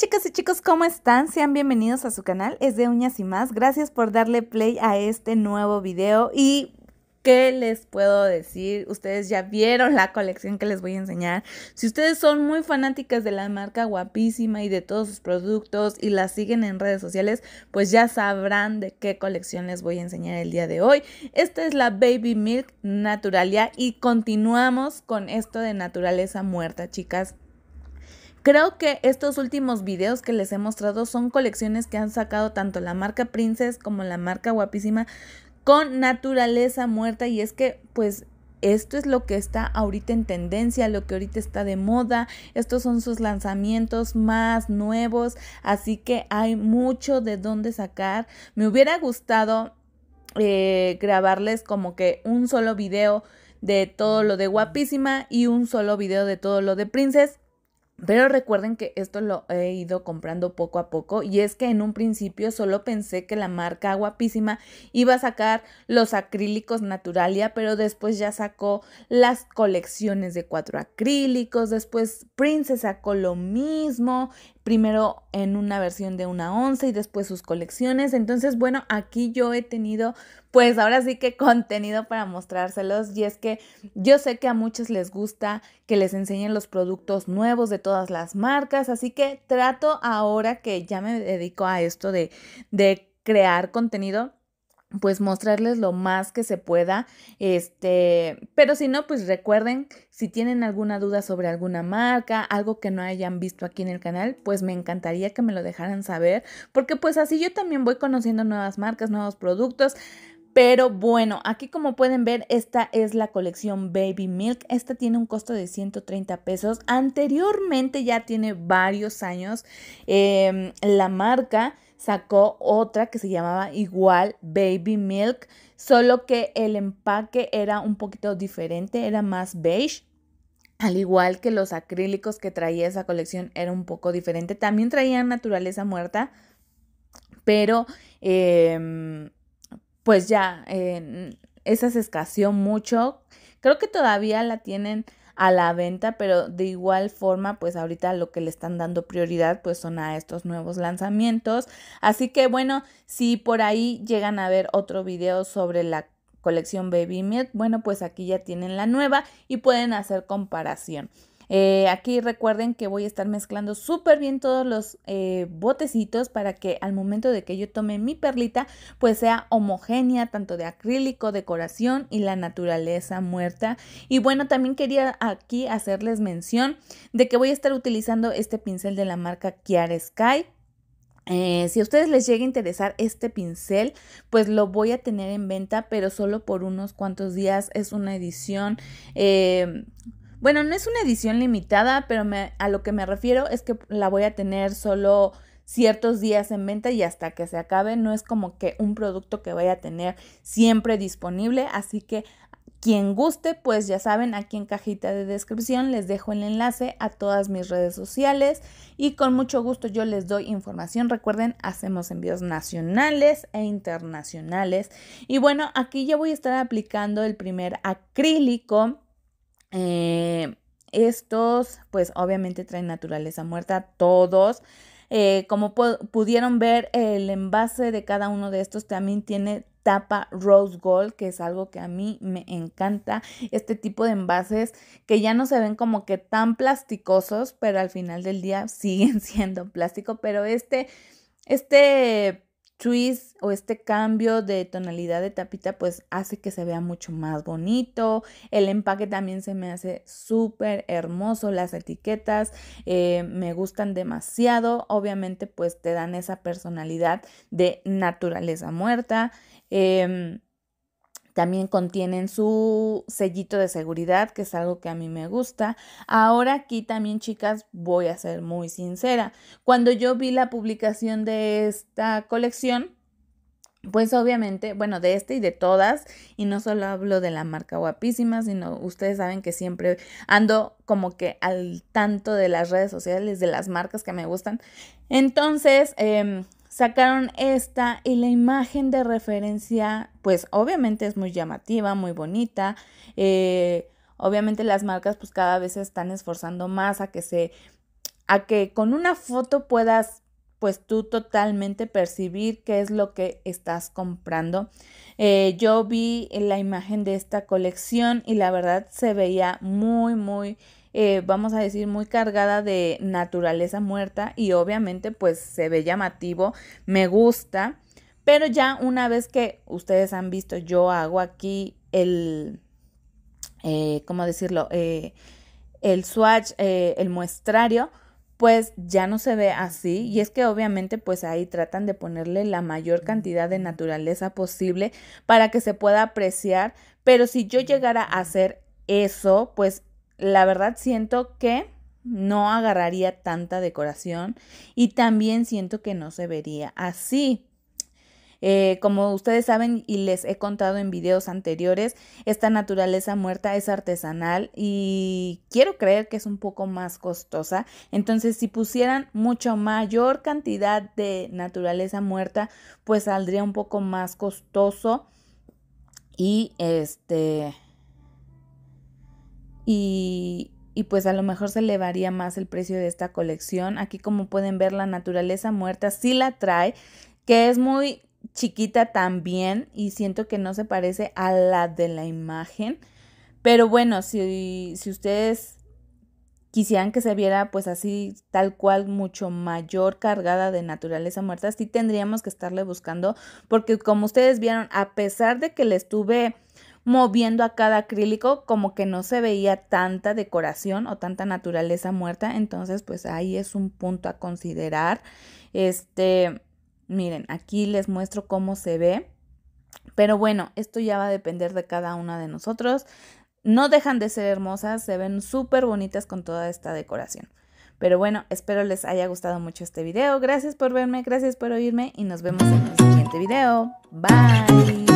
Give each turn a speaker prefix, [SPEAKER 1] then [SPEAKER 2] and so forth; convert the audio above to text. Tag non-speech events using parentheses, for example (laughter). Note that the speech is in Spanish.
[SPEAKER 1] chicas y chicos, ¿cómo están? Sean bienvenidos a su canal, es de Uñas y Más. Gracias por darle play a este nuevo video y ¿Qué les puedo decir? Ustedes ya vieron la colección que les voy a enseñar. Si ustedes son muy fanáticas de la marca guapísima y de todos sus productos y la siguen en redes sociales, pues ya sabrán de qué colección les voy a enseñar el día de hoy. Esta es la Baby Milk Naturalia y continuamos con esto de naturaleza muerta, chicas. Creo que estos últimos videos que les he mostrado son colecciones que han sacado tanto la marca Princess como la marca Guapísima con naturaleza muerta y es que pues esto es lo que está ahorita en tendencia, lo que ahorita está de moda, estos son sus lanzamientos más nuevos, así que hay mucho de dónde sacar. Me hubiera gustado eh, grabarles como que un solo video de todo lo de guapísima y un solo video de todo lo de princess pero recuerden que esto lo he ido comprando poco a poco y es que en un principio solo pensé que la marca guapísima iba a sacar los acrílicos Naturalia, pero después ya sacó las colecciones de cuatro acrílicos, después Prince sacó lo mismo, primero en una versión de una once y después sus colecciones. Entonces, bueno, aquí yo he tenido, pues ahora sí que (laughs) contenido para mostrárselos y es que yo sé que a muchos les gusta que les enseñen los productos nuevos de todas las marcas, así que trato ahora que ya me dedico a esto de, de crear contenido pues mostrarles lo más que se pueda. Este, pero si no, pues recuerden, si tienen alguna duda sobre alguna marca, algo que no hayan visto aquí en el canal, pues me encantaría que me lo dejaran saber, porque pues así yo también voy conociendo nuevas marcas, nuevos productos. Pero bueno, aquí como pueden ver, esta es la colección Baby Milk. Esta tiene un costo de 130 pesos. Anteriormente ya tiene varios años em, la marca sacó otra que se llamaba igual Baby Milk, solo que el empaque era un poquito diferente, era más beige. Al igual que los acrílicos que traía esa colección era un poco diferente. También traían naturaleza muerta, pero em, pues ya eh, esa se escaseó mucho. Creo que todavía la tienen a la venta, pero de igual forma, pues ahorita lo que le están dando prioridad, pues son a estos nuevos lanzamientos. Así que bueno, si por ahí llegan a ver otro video sobre la colección Baby Milk, bueno, pues aquí ya tienen la nueva y pueden hacer comparación. Eh, aquí recuerden que voy a estar mezclando súper bien todos los eh, botecitos para que al momento de que yo tome mi perlita, pues sea homogénea, tanto de acrílico, decoración y la naturaleza muerta. Y bueno, también quería aquí hacerles mención de que voy a estar utilizando este pincel de la marca Kiara Sky. Eh, si a ustedes les llega a interesar este pincel, pues lo voy a tener en venta, pero solo por unos cuantos días. Es una edición bueno, no es una edición limitada, pero a lo que me refiero es que la voy a tener solo ciertos días en venta y hasta que se acabe. No es como que un producto que vaya a tener siempre disponible. Así que quien guste, pues ya saben, aquí en cajita de descripción les dejo el enlace a todas mis redes sociales y con mucho gusto yo les doy información. Recuerden, hacemos envíos nacionales e internacionales. Y bueno, aquí ya voy a estar aplicando el primer acrílico eh, estos, pues obviamente traen naturaleza muerta, todos. Eh, como pudieron ver, el envase de cada uno de estos también tiene tapa rose gold, que es algo que a mí me encanta. Este tipo de envases que ya no se ven como que tan plasticosos, pero al final del día (laughs) siguen siendo plástico. Pero este, este twist o este cambio de tonalidad de tapita pues hace que se vea mucho más bonito. El empaque también se me hace súper hermoso. Las etiquetas eh, me gustan demasiado. Obviamente pues te dan esa personalidad de naturaleza muerta. Em, también contienen su sellito de seguridad, que es algo que a mí me gusta. Ahora aquí también, chicas, voy a ser muy sincera. Cuando yo vi la publicación de esta colección, pues obviamente, bueno, de este y de todas, y no solo hablo de la marca guapísima, sino ustedes saben que siempre ando como que al tanto de las redes sociales, de las marcas que me gustan. Entonces, eh, sacaron esta y la imagen de referencia, pues obviamente es muy llamativa, muy bonita. Eh, obviamente las marcas pues cada vez se están esforzando más a que se, a que con una foto puedas pues tú totalmente percibir qué es lo que estás comprando. Eh, yo vi la imagen de esta colección y la verdad se veía muy, muy eh, vamos a decir, muy cargada de naturaleza muerta y obviamente pues se ve llamativo, me gusta, pero ya una vez que ustedes han visto, yo hago aquí el, eh, ¿cómo decirlo? Eh, el swatch, el muestrario, pues ya no se ve así y es que obviamente pues ahí tratan de ponerle la mayor cantidad de naturaleza posible para que se pueda apreciar, pero si yo llegara a hacer eso, pues la verdad siento que no agarraría tanta decoración y también siento que no se vería así. Eh, como ustedes saben y les he contado en videos anteriores, esta naturaleza muerta es artesanal y quiero creer que es un poco más costosa. Entonces, si pusieran mucha mayor cantidad de naturaleza muerta, pues saldría un poco más costoso y este y, pues a lo mejor se elevaría más el precio de esta colección. Aquí como pueden ver la naturaleza muerta sí la trae, que es muy chiquita también y siento que no se parece a la de la imagen. Pero bueno, si, si ustedes quisieran que se viera pues así tal cual mucho mayor cargada de naturaleza muerta, sí tendríamos que estarle buscando porque como ustedes vieron, a pesar de que le estuve moviendo a cada acrílico como que no se veía tanta decoración o tanta naturaleza muerta. Entonces, pues ahí es un punto a considerar. Este, miren, aquí les muestro cómo se ve. Pero bueno, esto ya va a depender de cada una de nosotros. No dejan de ser hermosas, se ven súper bonitas con toda esta decoración. Pero bueno, espero les haya gustado mucho este video. Gracias por verme, gracias por oírme y nos vemos en el siguiente video. Bye.